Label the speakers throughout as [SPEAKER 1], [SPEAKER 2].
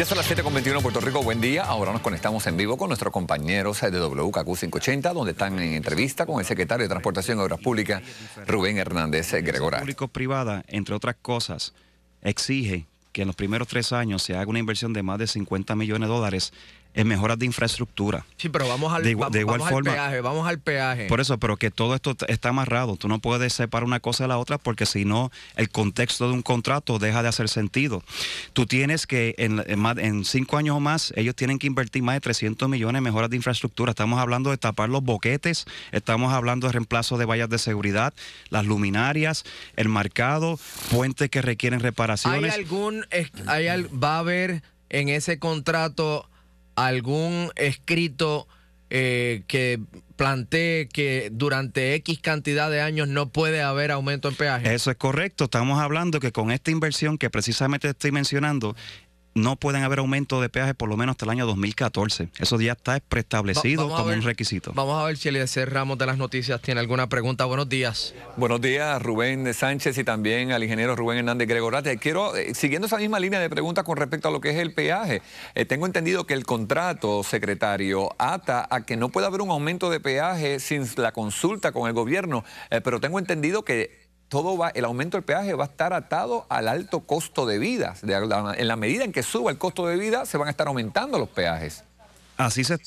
[SPEAKER 1] Ya son las 7.21 Puerto Rico, buen día. Ahora nos conectamos en vivo con nuestros compañeros de WKQ580, donde están en entrevista con el secretario de Transportación y Obras Públicas, Rubén Hernández Gregoral.
[SPEAKER 2] público-privada, entre otras cosas, exige que en los primeros tres años se haga una inversión de más de 50 millones de dólares en mejoras de infraestructura.
[SPEAKER 3] Sí, pero vamos al, de igual forma, peaje, vamos al peaje. Por
[SPEAKER 2] eso, pero que todo esto está amarrado. Tú no puedes separar una cosa de la otra porque si no, el contexto de un contrato deja de hacer sentido. Tú tienes que, en, cinco años o más, ellos tienen que invertir más de 300 millones en mejoras de infraestructura. Estamos hablando de tapar los boquetes, estamos hablando de reemplazo de vallas de seguridad, las luminarias, el marcado, puentes que requieren reparaciones. ¿Hay
[SPEAKER 3] algún, hay, va a haber en ese contrato algún escrito eh, que plantee que durante X cantidad de años no puede haber aumento en peaje.
[SPEAKER 2] Eso es correcto. Estamos hablando que con esta inversión que precisamente estoy mencionando, no pueden haber aumento de peaje por lo menos hasta el año 2014. Eso ya está preestablecido como un requisito.
[SPEAKER 3] Vamos a ver si el Eliezer Ramos de las Noticias tiene alguna pregunta. Buenos días. Buenos días, Rubén Sánchez y también al ingeniero
[SPEAKER 1] Rubén Hernández Gregorate. Quiero, eh, siguiendo esa misma línea de preguntas con respecto a lo que es el peaje, eh, tengo entendido que el contrato, secretario, ata a que no pueda haber un aumento de peaje sin la consulta con el gobierno, eh, pero tengo entendido que todo va, el aumento del peaje va a estar atado al alto costo de vida. en la medida en que suba el costo de vida, se van a estar aumentando los peajes.
[SPEAKER 2] Así se,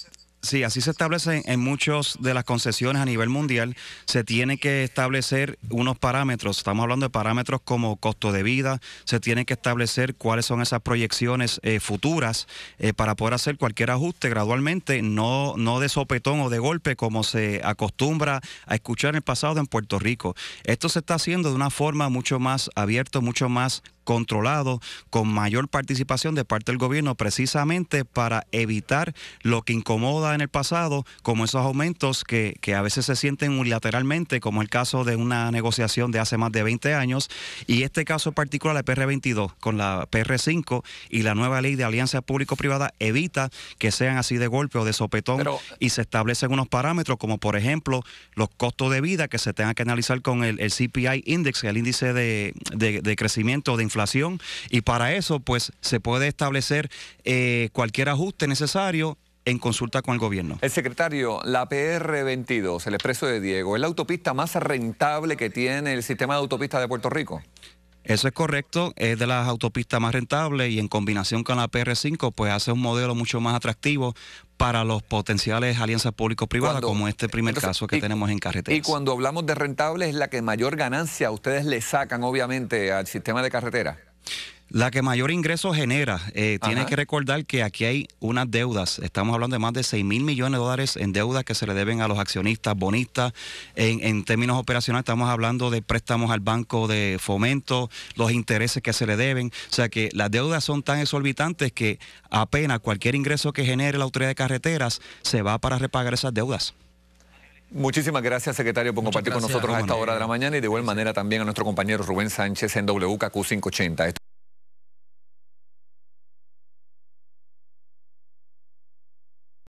[SPEAKER 2] Sí, así se establece en, muchas de las concesiones a nivel mundial. Se tiene que establecer unos parámetros. Estamos hablando de parámetros como costo de vida. Se tiene que establecer cuáles son esas proyecciones eh, futuras eh, para poder hacer cualquier ajuste gradualmente, no, no de sopetón o de golpe como se acostumbra a escuchar en el pasado en Puerto Rico. Esto se está haciendo de una forma mucho más abierta, mucho más controlado, con mayor participación de parte del gobierno, precisamente para evitar lo que incomoda en el pasado, como esos aumentos que, a veces se sienten unilateralmente, como el caso de una negociación de hace más de 20 años, y este caso particular, de PR22, con la PR5 y la nueva ley de alianza público-privada, evita que sean así de golpe o de sopetón y se establecen unos parámetros, como por ejemplo los costos de vida que se tengan que analizar con el, CPI Index, el índice de, de, crecimiento de inflación y para eso pues se puede establecer eh, cualquier ajuste necesario en consulta con el gobierno.
[SPEAKER 1] El secretario, la PR22, el expreso de Diego, ¿es la autopista más rentable que tiene el sistema de autopistas de Puerto Rico?
[SPEAKER 2] Eso es correcto, es de las autopistas más rentables y en combinación con la PR5, pues hace un modelo mucho más atractivo para los potenciales alianzas público-privadas, como este primer caso que tenemos en carretera. Y cuando
[SPEAKER 1] hablamos de rentable, es la que mayor ganancia ustedes le sacan, obviamente, al sistema de carretera.
[SPEAKER 2] La que mayor ingreso genera. Eh, tiene que recordar que aquí hay unas deudas. Estamos hablando de más de 6 mil millones de dólares en deudas que se le deben a los accionistas, bonistas. En, términos operacionales estamos hablando de préstamos al banco de fomento, los intereses que se le deben. O sea que las deudas son tan exorbitantes que apenas cualquier ingreso que genere la autoridad de carreteras se va para repagar esas deudas. Muchísimas
[SPEAKER 1] gracias, secretario, por compartir con nosotros a esta hora de la mañana y de igual manera también a nuestro compañero Rubén Sánchez en WKQ
[SPEAKER 3] 580.